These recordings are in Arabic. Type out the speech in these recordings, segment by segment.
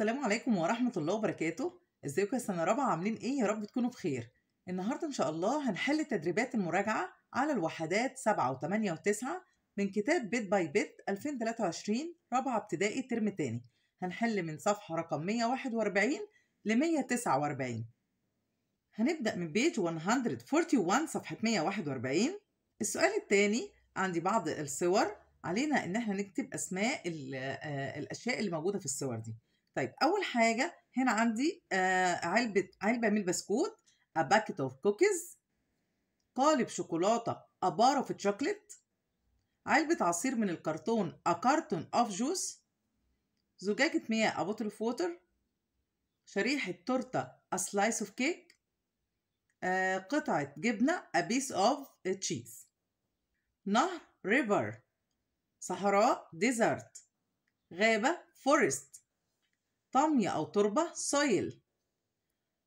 السلام عليكم ورحمة الله وبركاته ازيكم يا سنة رابعة عاملين ايه يا رب تكونوا بخير النهاردة ان شاء الله هنحل تدريبات المراجعة على الوحدات 7 و8 و9 من كتاب بيت باي بيت 2023 رابعة ابتدائي ترم تاني هنحل من صفحة رقم 141 ل 149 هنبدأ من بيج 141 صفحة 141 السؤال التاني عندي بعض الصور علينا ان احنا نكتب اسماء آه، الاشياء اللي موجوده في الصور دي طيب اول حاجه هنا عندي آه، علبه علبه من البسكوت a باكيت اوف كوكيز قالب شوكولاته ا بار اوف تشوكليت علبه عصير من الكرتون a كارتون اوف جوس زجاجه مياه a bottle of water شريحه تورته a سلايس اوف كيك قطعه جبنه a piece of تشيز نهر ريفر صحراء ديزرت غابه فورست طمي أو تربة soil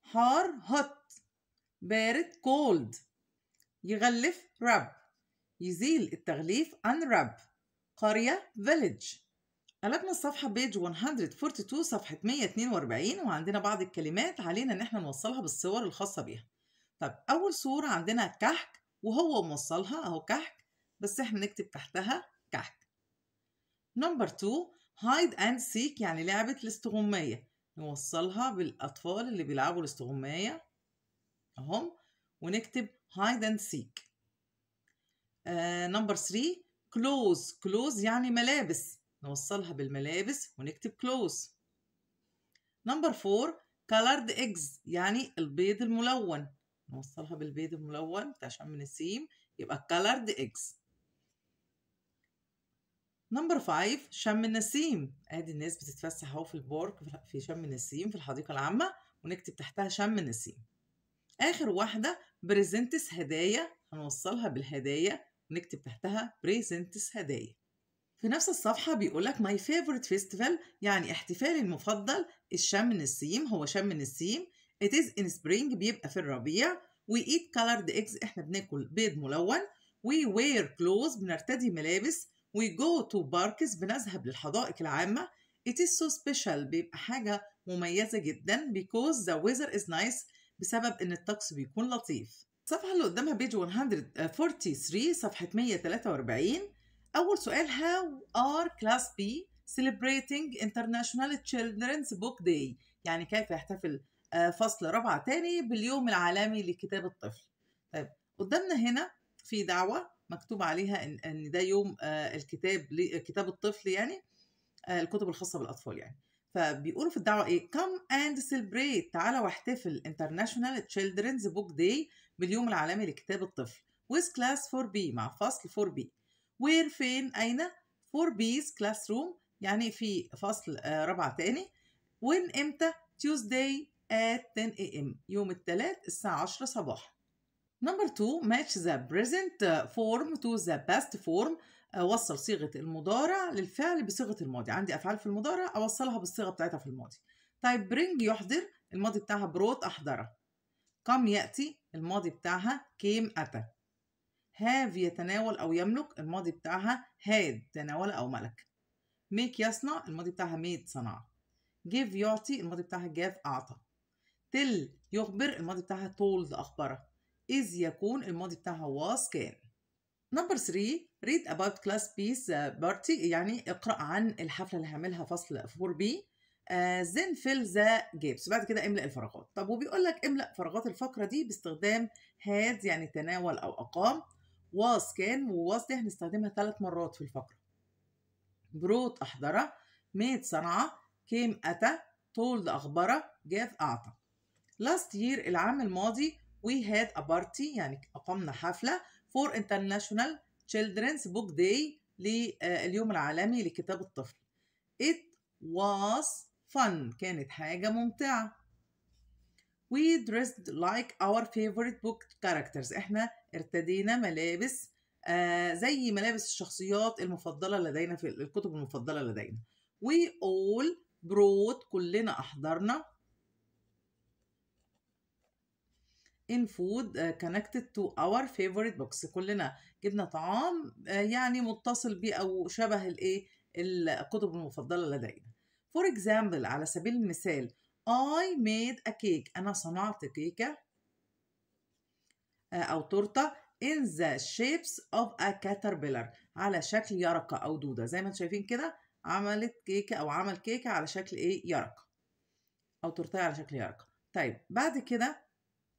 حار hot بارد cold يغلف rub يزيل التغليف unwrap قرية village قلبنا الصفحة بيج 142 صفحة 142 وعندنا بعض الكلمات علينا إن احنا نوصلها بالصور الخاصة بيها طب أول صورة عندنا كحك وهو موصلها أهو كحك بس احنا نكتب تحتها كحك نمبر 2 هايد اند سيك يعني لعبة الاستغماية نوصلها بالأطفال اللي بيلعبوا الاستغماية أهم ونكتب هايد اند سيك نمبر 3 كلوز كلوز يعني ملابس نوصلها بالملابس ونكتب كلوز نمبر 4 colored eggs يعني البيض الملون نوصلها بالبيض الملون بتاع شم نسيم يبقى colored eggs نمبر 5 شم النسيم ادي الناس بتتفسح اهو في البارك في شم النسيم في الحديقه العامه ونكتب تحتها شم النسيم اخر واحده بريزنتس هدايا هنوصلها بالهدايا ونكتب تحتها بريزنتس هدايا في نفس الصفحة بيقولك my favorite festival يعني احتفالي المفضل الشم نسيم هو شم نسيم it is in spring بيبقى في الربيع we eat colored eggs احنا بناكل بيض ملون we wear clothes بنرتدي ملابس We go to parks بنذهب للحدائق العامة It is so special بيبقى حاجة مميزة جدا because the weather is nice بسبب إن الطقس بيكون لطيف. الصفحة اللي قدامها بيج 143 صفحة 143 أول سؤال how are class B celebrating International Children's Book Day يعني كيف يحتفل آه، فصل رابعة تاني باليوم العالمي لكتاب الطفل. طيب قدامنا هنا في دعوة مكتوب عليها ان ان ده يوم آه، الكتاب كتاب الطفل يعني آه، الكتب الخاصه بالاطفال يعني فبيقولوا في الدعوه ايه come and celebrate تعالى واحتفل انترناشونال تشيلدرنز بوك داي باليوم العالمي لكتاب الطفل with class 4B مع فصل 4B وير فين اين 4B's classroom يعني في فصل آه، رابعه تاني وين امتى تيوزداي ات 10 am يوم الثلاث الساعه 10 صباحا نمبر 2 match the present uh, form to the past form. Uh, وصل صيغة المضارع للفعل بصيغة الماضي. عندي أفعال في المضارع أوصلها بالصيغة بتاعتها في الماضي. طيب bring يحضر الماضي بتاعها بروت أحضره. come يأتي الماضي بتاعها came أتى. have يتناول أو يملك الماضي بتاعها had تناول أو ملك. make يصنع الماضي بتاعها made صنع. give يعطي الماضي بتاعها gave أعطى. tell يخبر الماضي بتاعها told أخبره. إذ يكون الماضي بتاعها was كان نمبر 3 read about class piece uh, party يعني اقرأ عن الحفلة اللي هعملها فصل 4B uh, then fill the gaps بعد كده املأ الفراغات طب وبيقول لك املأ فراغات الفقرة دي باستخدام had يعني تناول أو أقام was كان وwas دي هنستخدمها ثلاث مرات في الفقرة brought أحضره made صنعة came أتى told أخبره gave أعطى last year العام الماضي we had a party يعني أقمنا حفلة for International Children's Book Day لليوم آه، العالمي لكتاب الطفل it was fun كانت حاجة ممتعة we dressed like our favorite book characters احنا ارتدينا ملابس آه زي ملابس الشخصيات المفضلة لدينا في الكتب المفضلة لدينا we all brought كلنا أحضرنا in food uh, connected to our favorite books كلنا جبنا طعام آه، يعني متصل بيه او شبه الايه الكتب المفضله لدينا for example على سبيل المثال I made a cake انا صنعت كيكه آه، او تورته in the shapes of a caterpillar على شكل يرقه او دوده زي ما انتم شايفين كده عملت كيكه او عمل كيكه على شكل ايه يرقه او تورتيه على شكل يرقه طيب بعد كده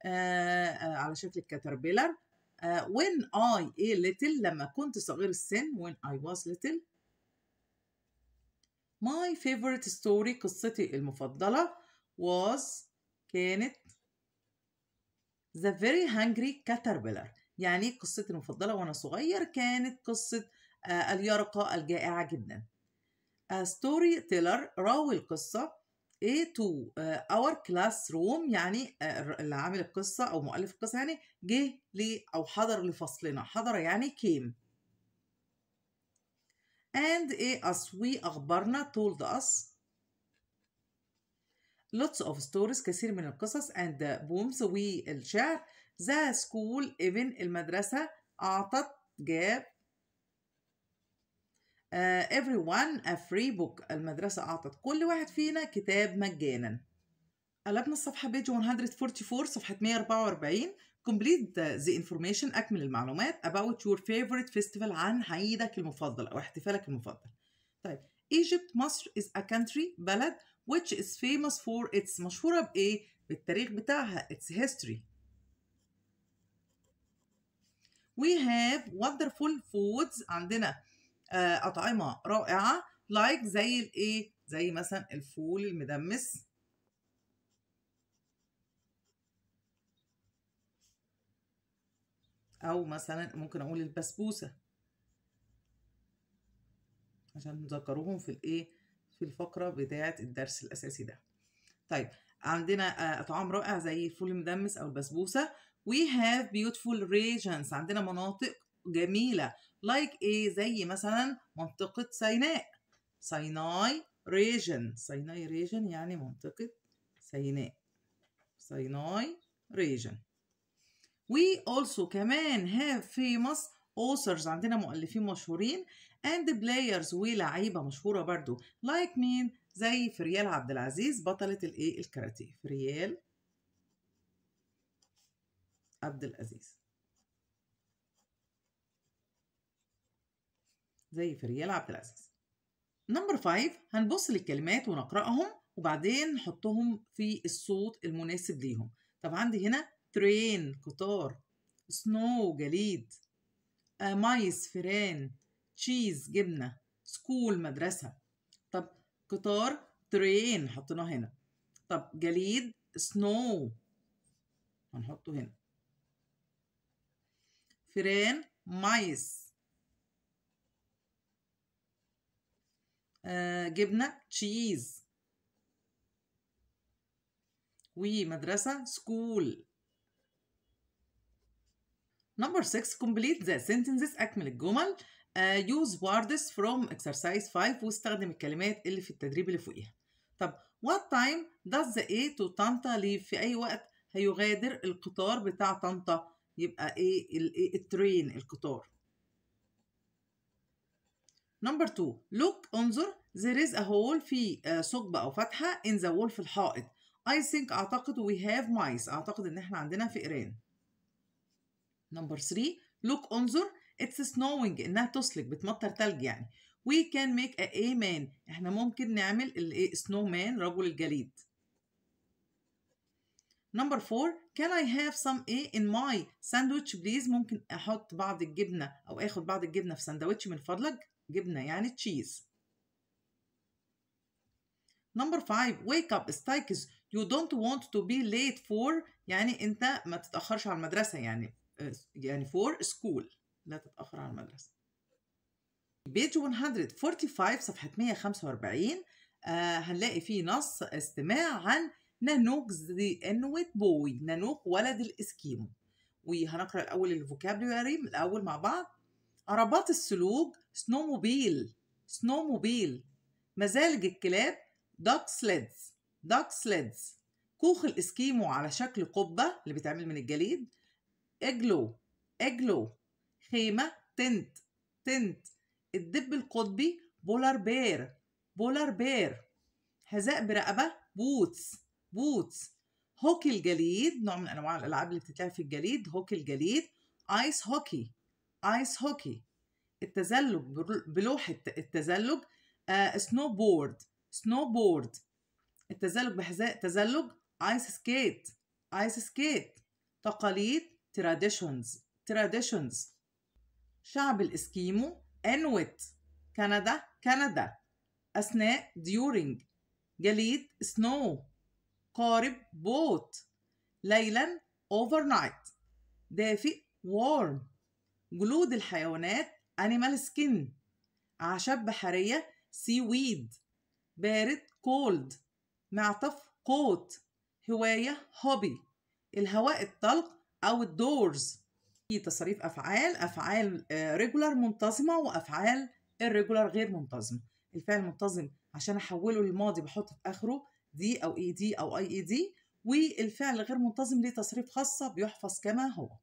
آه، آه، على شكل كاتربيلر آه، when I a little لما كنت صغير السن when I was little my favorite story قصتي المفضلة was كانت The Very Hungry Caterpillar يعني قصتي المفضلة وأنا صغير كانت قصة اليرقة الجائعة جدا A story teller راوي القصة A to uh, our classroom يعني آه، اللي عامل القصة أو مؤلف القصة يعني جه لي أو حضر لفصلنا حضر يعني came and a us we أخبرنا told us lots of stories كثير من القصص and the poems والشعر the school even المدرسة أعطت جاب everyone a free book المدرسة أعطت كل واحد فينا كتاب مجانا قلبنا الصفحة page 144 صفحة 144 complete the information أكمل المعلومات about your favorite festival عن عيدك المفضل أو احتفالك المفضل طيب Egypt مصر is a country بلد which is famous for its مشهورة بإيه؟ بالتاريخ بتاعها its history We have wonderful foods عندنا آه، أطعمة رائعة لايك زي الإيه زي مثلا الفول المدمس أو مثلا ممكن أقول البسبوسة عشان نذكرهم في الإيه في الفقرة بتاعة الدرس الأساسي ده طيب عندنا آه، أطعام رائع زي الفول المدمس أو البسبوسة we have beautiful regions عندنا مناطق جميلة لايك like ايه زي مثلا منطقة سيناء سيناي ريجن سيناي ريجن يعني منطقة سيناء سيناي ريجن وي also كمان have famous authors عندنا مؤلفين مشهورين and players ولعيبة مشهورة برضو like مين زي فريال عبد العزيز بطلة الايه الكاراتيه فريال عبد العزيز زي في ريال عبد العزيز نمبر 5 هنبص للكلمات ونقراهم وبعدين نحطهم في الصوت المناسب ليهم طب عندي هنا ترين قطار سنو جليد مايس فران تشيز جبنه سكول مدرسه طب قطار ترين حطيناه هنا طب جليد سنو هنحطه هنا فران مايس آه، جبنة تشيز ومدرسة سكول Number 6 complete the sentences أكمل الجمل يوز آه، use words from exercise 5 واستخدم الكلمات اللي في التدريب اللي فوقيها طب what time does the A to طنطا ليف في أي وقت هيغادر القطار بتاع طنطا يبقى إيه الترين القطار نمبر 2 لوك انظر there is a hole في آه، ثقب او فتحه in the wall في الحائط I think اعتقد we have mice اعتقد ان احنا عندنا فئران نمبر 3 لوك انظر it's snowing انها تسلك بتمطر ثلج يعني we can make a a man احنا ممكن نعمل الايه سنو مان رجل الجليد نمبر 4 can I have some a in my sandwich please ممكن احط بعض الجبنه او اخد بعض الجبنه في ساندوتش من فضلك جبنة يعني تشيز نمبر 5 wake up استيقظ you don't want to be late for يعني انت ما تتأخرش على المدرسة يعني آه، يعني for school لا تتأخر على المدرسة بيج 145 صفحة 145 آه هنلاقي فيه نص استماع عن نانوك ذا انويت بوي نانوك ولد الاسكيمو وهنقرا الاول الفوكابلوري الاول مع بعض عربات السلوج سنوموبيل سنوموبيل مزالج الكلاب دوك سليدز دوك سليدز كوخ الإسكيمو على شكل قبة اللي بيتعمل من الجليد إجلو إجلو خيمة تنت تنت الدب القطبي بولار بير بولار بير حذاء برقبة بوتس بوتس هوكي الجليد نوع من أنواع الألعاب اللي بتتلعب في الجليد هوكي الجليد آيس هوكي ايس هوكي التزلج بلوحة التزلج آه سنو بورد سنو بورد التزلج بحذاء تزلج ايس سكيت ايس سكيت تقاليد تراديشنز تراديشنز شعب الاسكيمو انويت كندا كندا اثناء ديورينج جليد سنو قارب بوت ليلا overnight دافئ warm جلود الحيوانات animal skin أعشاب بحرية seaweed بارد cold معطف coat هواية hobby الهواء الطلق أو الدورز في تصريف أفعال أفعال آه، regular منتظمة وأفعال irregular غير منتظمة الفعل المنتظم عشان أحوله للماضي بحط في آخره دي أو إي e دي أو أي إي دي والفعل غير منتظم ليه تصريف خاصة بيحفظ كما هو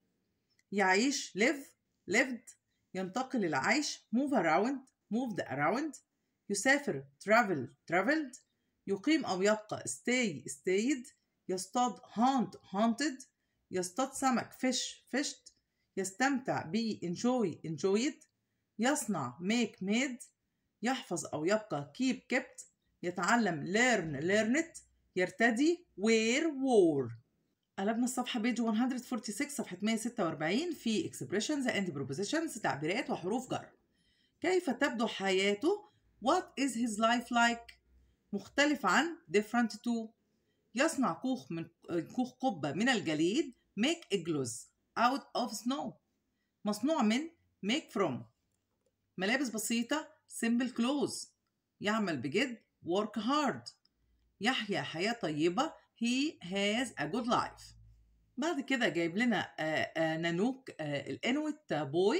يعيش live lived ينتقل العيش move around moved around يسافر travel traveled يقيم أو يبقى stay stayed يصطاد hunt hunted يصطاد سمك fish fished يستمتع ب enjoy enjoyed يصنع make made يحفظ أو يبقى keep kept يتعلم learn learned يرتدي wear wore قلبنا الصفحة بيج 146 صفحة 146 في expressions and propositions تعبيرات وحروف جر كيف تبدو حياته What is his life like مختلف عن different to يصنع كوخ من كوخ قبة من الجليد make igloos out of snow مصنوع من make from ملابس بسيطة simple clothes يعمل بجد work hard يحيا حياة طيبة he has a good life بعد كده جايب لنا آه، آه، نانوك آه، الانوت بوي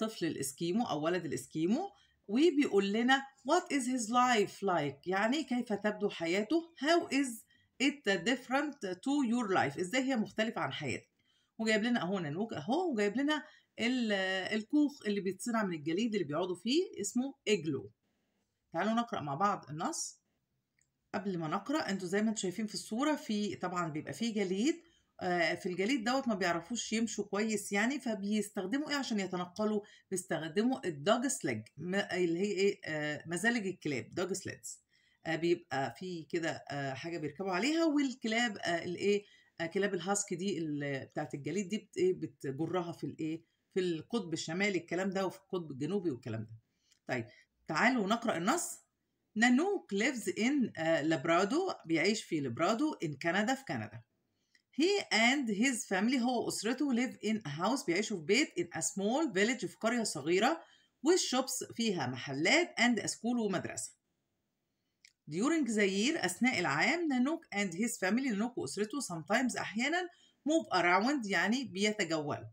طفل الاسكيمو او ولد الاسكيمو وبيقول لنا what is his life like يعني كيف تبدو حياته how is it different to your life ازاي هي مختلفة عن حياتك وجايب لنا اهو نانوك اهو وجايب لنا الكوخ اللي بيتصنع من الجليد اللي بيقعدوا فيه اسمه اجلو تعالوا نقرأ مع بعض النص قبل ما نقرا انتوا زي ما انتوا شايفين في الصوره في طبعا بيبقى فيه جليد آه، في الجليد دوت ما بيعرفوش يمشوا كويس يعني فبيستخدموا ايه عشان يتنقلوا بيستخدموا الدوج سليج اللي هي ايه آه، مزالج الكلاب دوج سليدز آه، بيبقى في كده حاجه بيركبوا عليها والكلاب الايه كلاب الهاسك دي بتاعت الجليد دي إيه؟ بتجرها في الايه في القطب الشمالي الكلام ده وفي القطب الجنوبي والكلام ده طيب تعالوا نقرا النص نانوك lives in آه، لابرادو بيعيش في لابرادو in كندا في كندا He and his family هو وأسرته live in a house بيعيشوا في بيت in a small village في قرية صغيرة shops فيها محلات and a school ومدرسة. During the year أثناء العام نانوك and his family نانوك وأسرته sometimes أحيانا move around يعني بيتجولوا.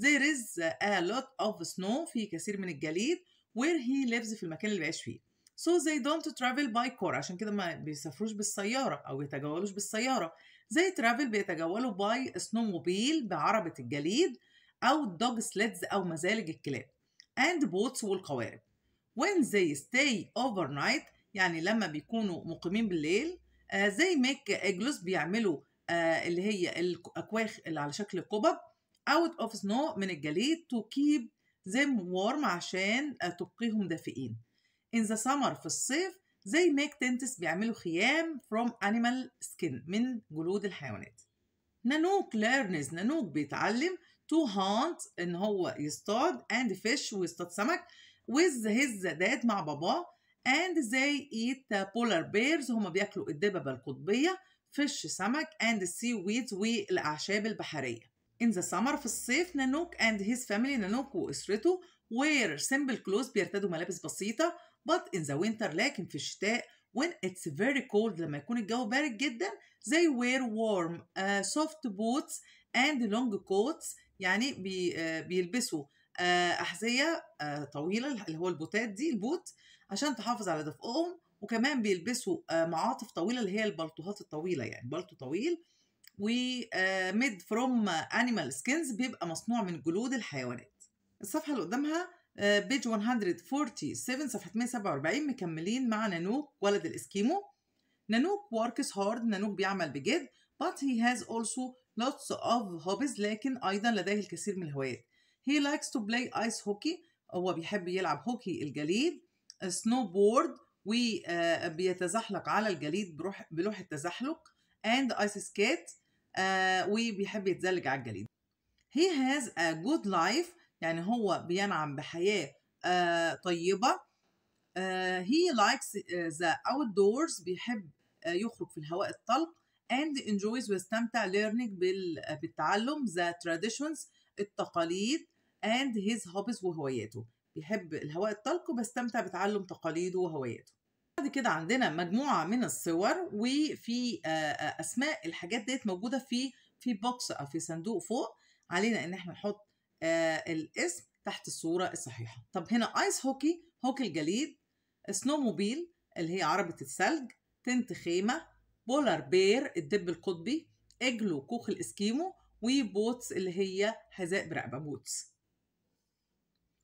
There is a lot of snow في كثير من الجليد where he lives في المكان اللي بيعيش فيه. So they don't travel by car عشان كده ما بيسافروش بالسيارة أو يتجولوش بالسيارة they travel بيتجولوا by snowmobile بعربة الجليد أو الدوج سليدز أو مزالج الكلاب and boats والقوارب when they stay overnight يعني لما بيكونوا مقيمين بالليل uh, they make igloos بيعملوا uh, اللي هي الأكواخ اللي على شكل قبب out of snow من الجليد to keep them warm عشان آه، تبقيهم دافئين in the summer في الصيف زي make tents بيعملوا خيام from animal skin من جلود الحيوانات نانوك learns نانوك بيتعلم to hunt ان هو يصطاد and fish ويصطاد سمك with his dad مع باباه and they eat polar bears هما بياكلوا الدببة القطبية fish سمك and sea weeds والأعشاب البحرية in the summer في الصيف نانوك and his family نانوك وأسرته wear simple clothes بيرتدوا ملابس بسيطة but in the winter لكن في الشتاء when it's very cold لما يكون الجو بارد جدا they wear warm uh, soft boots and long coats يعني بي, uh, بيلبسوا uh, أحذية uh, طويلة اللي هو البوتات دي البوت عشان تحافظ على دفئهم وكمان بيلبسوا uh, معاطف طويلة اللي هي البلطوهات الطويلة يعني بلطو طويل و made فروم انيمال سكينز بيبقى مصنوع من جلود الحيوانات الصفحة اللي قدامها بيج آه، 147 صفحة 147 مكملين مع نانوك ولد الإسكيمو نانوك works hard نانوك بيعمل بجد but he has also lots of hobbies لكن أيضا لديه الكثير من الهوايات he likes to play ice hockey هو بيحب يلعب هوكي الجليد snowboard وبيتزحلق آه، على الجليد بلوح التزحلق and ice skate وبيحب آه، يتزلج على الجليد he has a good life يعني هو بينعم بحياة آه، طيبة آه، he likes آه، the outdoors بيحب يخرج في الهواء الطلق and enjoys ويستمتع learning بالتعلم the traditions التقاليد and his hobbies وهواياته بيحب الهواء الطلق وبيستمتع بتعلم تقاليده وهواياته بعد كده عندنا مجموعة من الصور وفي أسماء الحاجات ديت موجودة في في بوكس أو في صندوق فوق علينا إن احنا نحط آه، الاسم تحت الصورة الصحيحة طب هنا آيس هوكي هوكي الجليد سنو موبيل اللي هي عربة الثلج تنت خيمة بولار بير الدب القطبي اجلو كوخ الاسكيمو وبوتس اللي هي حذاء برقبة بوتس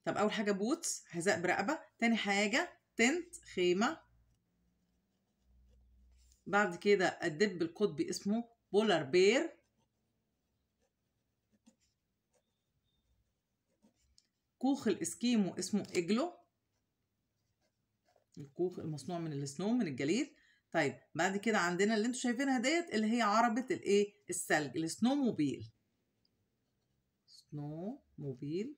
طب أول حاجة بوتس حذاء برقبة تاني حاجة تنت خيمة بعد كده الدب القطبي اسمه بولار بير كوخ الاسكيمو اسمه اجلو الكوخ المصنوع من السنو من الجليد طيب بعد كده عندنا اللي انتوا شايفينها ديت اللي هي عربه الايه الثلج السنو موبيل سنو موبيل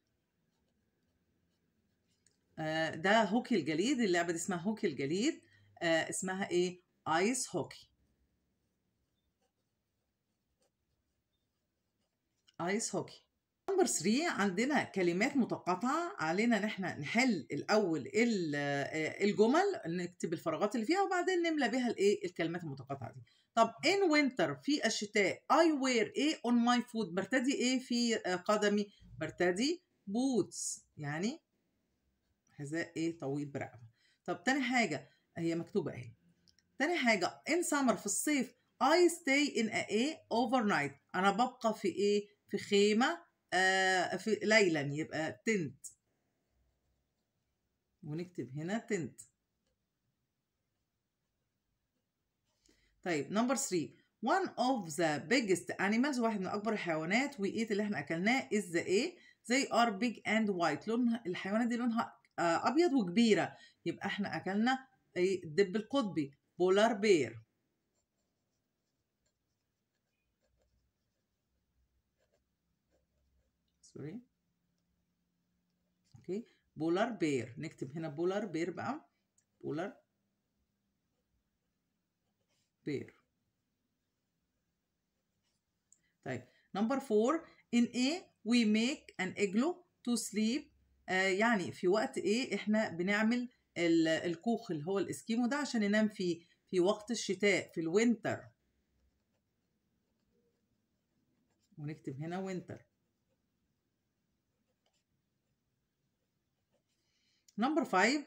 آه ده هوكي الجليد اللعبه دي اسمها هوكي الجليد آه اسمها ايه ايس هوكي ايس هوكي نمبر 3 عندنا كلمات متقاطعه علينا ان احنا نحل الاول آه، الجمل نكتب الفراغات اللي فيها وبعدين نملى بها الايه الكلمات المتقاطعه دي طب ان وينتر في الشتاء اي وير ايه اون ماي فود برتدي ايه في آه، قدمي برتدي بوتس يعني حذاء ايه طويل برقبه طب تاني حاجه هي مكتوبه اهي تاني حاجه ان سمر في الصيف I stay in ايه a overnight أنا ببقى في إيه؟ في خيمة آه، في ليلا يبقى تنت ونكتب هنا تنت طيب نمبر 3 one of the biggest animals واحد من اكبر الحيوانات we eat اللي احنا اكلناه is the a they are big and white لون الحيوانات دي لونها آه، ابيض وكبيره يبقى احنا اكلنا الدب القطبي polar bear سوري اوكي بولار بير نكتب هنا بولار بير بقى بولار بير طيب نمبر 4 in ايه we make an اجلو to sleep آه، يعني في وقت ايه احنا بنعمل الكوخ اللي هو الاسكيمو ده عشان ننام فيه في وقت الشتاء في الوينتر ونكتب هنا وينتر نمبر 5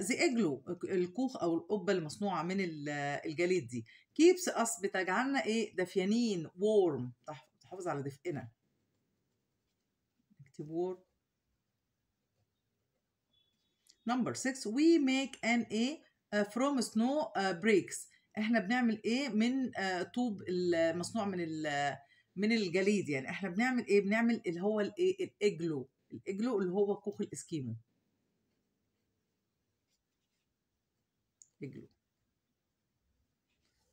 ذا اجلو الكوخ او القبه المصنوعه من آه، الجليد دي كيبس اس بتجعلنا ايه دافيانين وورم تحافظ على دفئنا نكتب وورم نمبر 6 وي ميك ان ايه فروم سنو بريكس احنا بنعمل ايه من آه، طوب المصنوع من آه، من الجليد يعني احنا بنعمل ايه بنعمل اللي هو الايه الاجلو الاجلو اللي هو كوخ الاسكيمو رجله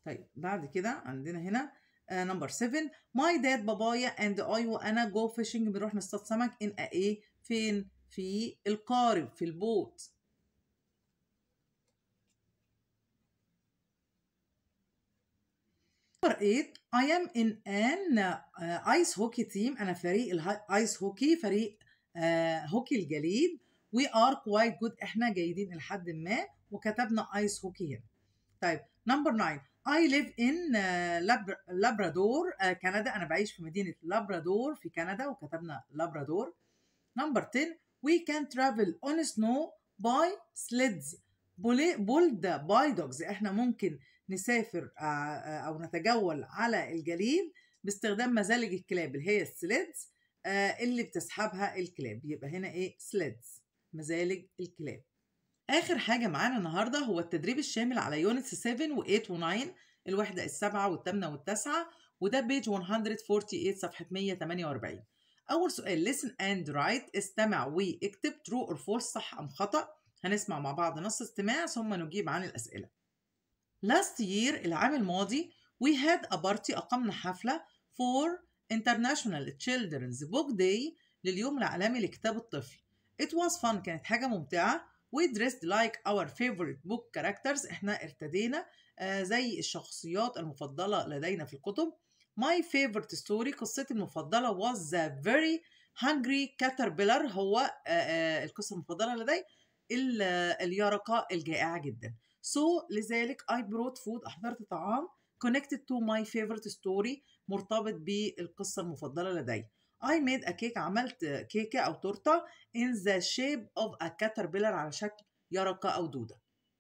طيب بعد كده عندنا هنا نمبر 7 ماي داد بابايا اند اي وانا جو فيشنج بنروح نصطاد سمك ان ايه فين في القارب في البوت نمبر 8 اي ام ان ان ايس هوكي تيم أنا فريق الايس هوكي فريق هوكي آه، الجليد وي ار كوايت جود احنا جيدين لحد ما وكتبنا ايس هوكي هنا طيب نمبر 9 اي ليف ان لابرادور كندا انا بعيش في مدينه لابرادور في كندا وكتبنا لابرادور نمبر 10 وي كان ترافل اون سنو باي سليدز بولد باي دوجز احنا ممكن نسافر آه، آه، او نتجول على الجليد باستخدام مزالج الكلاب اللي هي السليدز آه، اللي بتسحبها الكلاب يبقى هنا ايه سليدز مزالج الكلاب آخر حاجة معانا النهاردة هو التدريب الشامل على يونتس 7 و 8 و9 الوحدة السابعة والثامنة والتاسعة وده بيج 148 صفحة 148 أول سؤال listen and write استمع واكتب true or false صح أم خطأ هنسمع مع بعض نص استماع ثم نجيب عن الأسئلة last year العام الماضي we had a party أقمنا حفلة for International Children's Book Day لليوم العالمي لكتاب الطفل it was fun كانت حاجة ممتعة we dressed like our favorite book characters احنا ارتدينا زي الشخصيات المفضله لدينا في الكتب my favorite story قصتي المفضله was the very hungry caterpillar هو القصه المفضله لدي اليرقه الجائعه جدا so, لذلك I brought food أحضرت طعام connected to my favorite story مرتبط بالقصة المفضلة لدي I made a cake عملت كيكة أو تورتة in the shape of a caterpillar على شكل يرقة أو دودة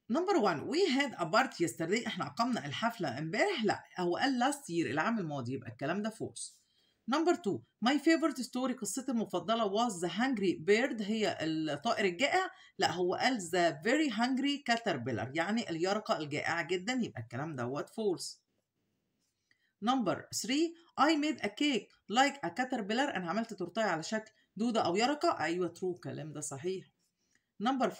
نمبر 1 وي هاد ا بارتي yesterday احنا أقمنا الحفلة امبارح لا هو قال last year العام الماضي يبقى الكلام ده false. نمبر 2 ماي فيفورت ستوري قصتي المفضله واز ذا هانجري بيرد هي الطائر الجائع لا هو قال ذا فيري هانجري كاتربيلر يعني اليرقه الجائعه جدا يبقى الكلام دوت false. نمبر 3 I made a cake like a caterpillar أنا عملت تورتاية على شكل دودة أو يرقة أيوة ترو الكلام ده صحيح نمبر 4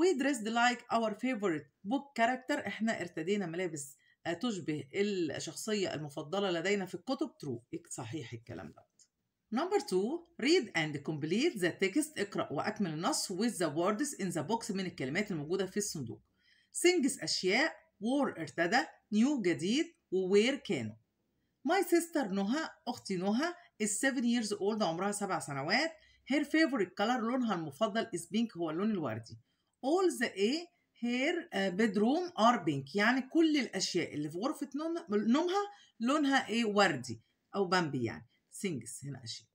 we dressed like our favorite book character احنا ارتدينا ملابس آه، تشبه الشخصية المفضلة لدينا في الكتب ترو صحيح الكلام ده نمبر 2 read and complete the text اقرأ وأكمل النص with the words in the box من الكلمات الموجودة في الصندوق things أشياء war ارتدى new جديد وwhere كانوا ماي سيستر نهى اختي نهى is 7 years old عمرها 7 سنوات her favorite color لونها المفضل is pink هو اللون الوردي all the A هير بدروم ار بينك يعني كل الاشياء اللي في غرفه نوم نومها لونها ايه وردي او بامبي يعني سينجز هنا اشياء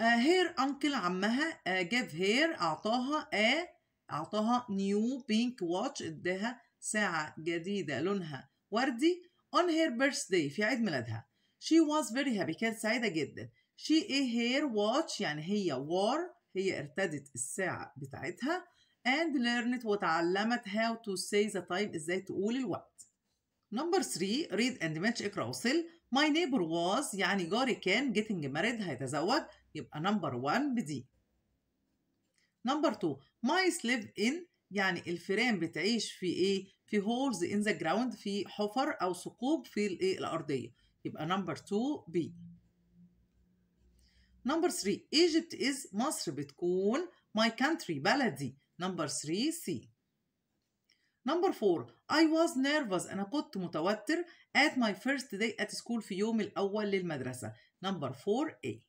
هير uh, انكل عمها جاف uh, هير اعطاها ا اعطاها نيو بينك واتش اداها ساعه جديده لونها وردي on her birthday في عيد ميلادها she was very happy كانت سعيدة جدا she a her watch يعني هي wore هي ارتدت الساعة بتاعتها and learned وتعلمت how to say the time ازاي تقول الوقت number three read and match اقرأ وصل my neighbor was يعني جاري كان getting married هيتزوج يبقى number one بدي number two mice live in يعني الفيران بتعيش في ايه في هولز ان ذا جراوند في حفر او ثقوب في الايه الارضيه يبقى نمبر 2 بي نمبر 3 ايجيبت از مصر بتكون ماي كانتري بلدي نمبر 3 سي نمبر 4 اي واز nervous أنا كنت متوتر ات ماي فيرست داي ات سكول في يوم الأول للمدرسة نمبر 4 ايه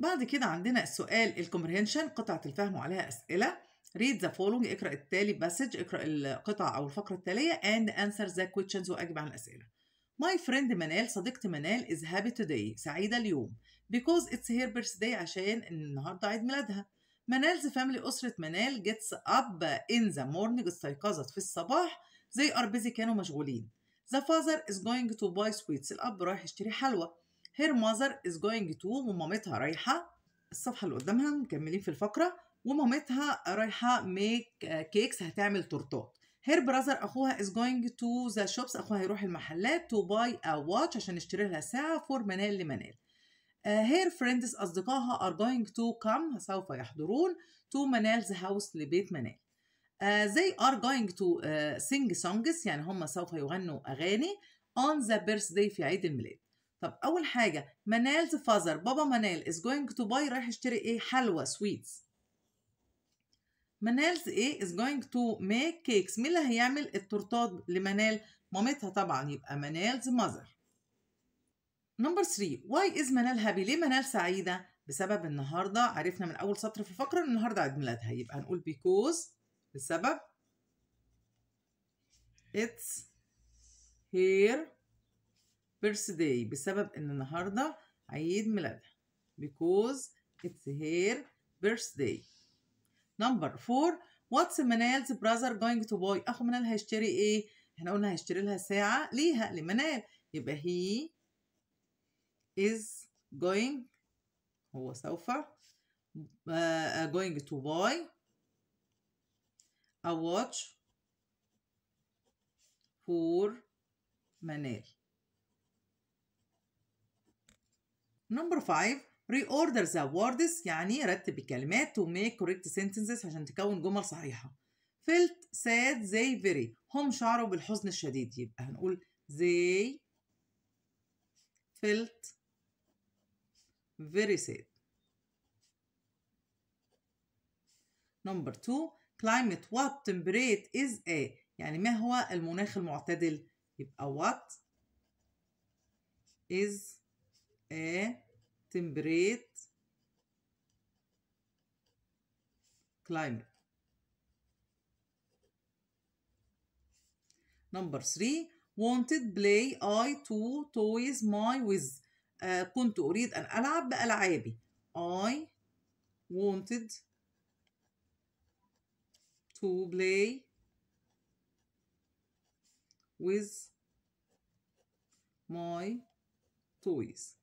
بعد كده عندنا السؤال الكومبريهنشن قطعة الفهم وعليها أسئلة read the following اقرأ التالي باسج اقرأ القطعة أو الفقرة التالية and answer the questions وأجب عن الأسئلة My friend منال صديقتي منال is happy today سعيدة اليوم because it's her birthday عشان النهاردة عيد ميلادها منال's family أسرة منال gets up in the morning استيقظت في الصباح they are busy كانوا مشغولين The father is going to buy sweets الأب رايح يشتري حلوى هير ماذر از جوينج تو ومامتها رايحه الصفحه اللي قدامها مكملين في الفقره ومامتها رايحه ميك كيكس هتعمل تورتات هير براذر اخوها از جوينج تو ذا شوبس اخوها هيروح المحلات تو باي ا واتش عشان يشتري لها ساعه فور منال لمنال هير uh, فريندز اصدقائها ار جوينج تو كام سوف يحضرون تو منالز هاوس لبيت منال زي ار جوينج تو سينج سونجز يعني هم سوف يغنوا اغاني اون ذا بيرث داي في عيد الميلاد طب اول حاجه منال فازر بابا منال از جوينج تو باي رايح يشتري ايه حلوى سويتس منال ايه از جوينج تو ميك كيكس مين اللي هيعمل التورتات لمنال مامتها طبعا يبقى منالز mother نمبر 3 واي از منال هابي ليه منال سعيده بسبب النهارده عرفنا من اول سطر في الفقره ان النهارده عيد ميلادها يبقى هنقول بيكوز بسبب اتس هير birthday بسبب ان النهارده عيد ميلادها because it's her birthday number 4 what's manal's brother going to buy اخو منال هيشتري ايه احنا قلنا هيشتري لها ساعه ليها لمنال يبقى he is going هو سوف uh, going to buy a watch for منال نمبر 5 reorder the words يعني رتب الكلمات to make correct sentences عشان تكون جمل صحيحة felt sad they very هم شعروا بالحزن الشديد يبقى هنقول they felt very sad نمبر 2 climate what temperate is a يعني ما هو المناخ المعتدل يبقى what is a temperate climate. Number three, wanted play I two toys my with uh, كنت أريد أن ألعب بألعابي. I wanted to play with my toys.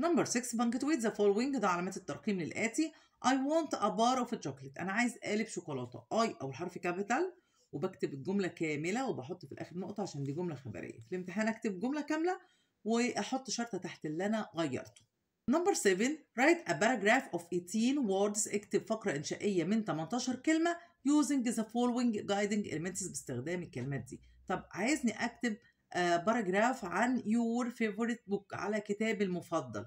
نمبر 6 بانكتويت ذا فولوينج ده علامات الترقيم للآتي I want a bar of chocolate أنا عايز قالب شوكولاتة I او الحرف كابيتال وبكتب الجملة كاملة وبحط في الآخر نقطة عشان دي جملة خبرية في الامتحان أكتب جملة كاملة وأحط شرطة تحت اللي أنا غيرته نمبر 7 write a paragraph of 18 words اكتب فقرة إنشائية من 18 كلمة using the following guiding elements باستخدام الكلمات دي طب عايزني أكتب باراجراف آه، عن يور فيفورت بوك على كتاب المفضل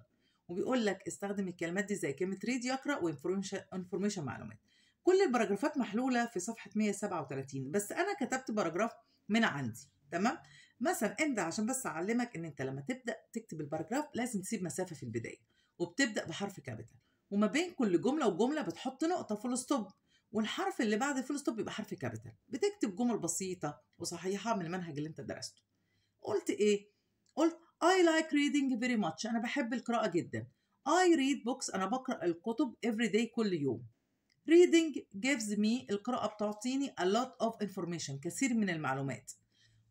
وبيقول لك استخدم الكلمات دي زي كلمه ريد يقرا وانفورميشن معلومات كل الباراجرافات محلوله في صفحه 137 بس انا كتبت باراجراف من عندي تمام مثلا انت عشان بس اعلمك ان انت لما تبدا تكتب الباراجراف لازم تسيب مسافه في البدايه وبتبدا بحرف كابيتال وما بين كل جمله وجمله بتحط نقطه فول ستوب والحرف اللي بعد الفول ستوب يبقى حرف كابيتال بتكتب جمل بسيطه وصحيحه من المنهج اللي انت درسته قلت ايه قلت I like reading very much أنا بحب القراءة جدا I read books أنا بقرأ الكتب every day كل يوم reading gives me القراءة بتعطيني a lot of information كثير من المعلومات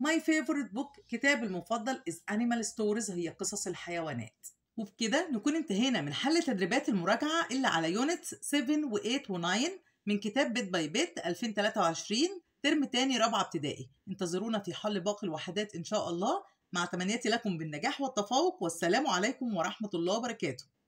my favorite book كتابي المفضل is animal stories هي قصص الحيوانات وبكده نكون انتهينا من حل تدريبات المراجعة اللي على يونت 7 و8 و9 من كتاب بيت باي بيت 2023 ترم تاني رابعة ابتدائي انتظرونا في حل باقي الوحدات إن شاء الله مع تمنياتي لكم بالنجاح والتفوق والسلام عليكم ورحمة الله وبركاته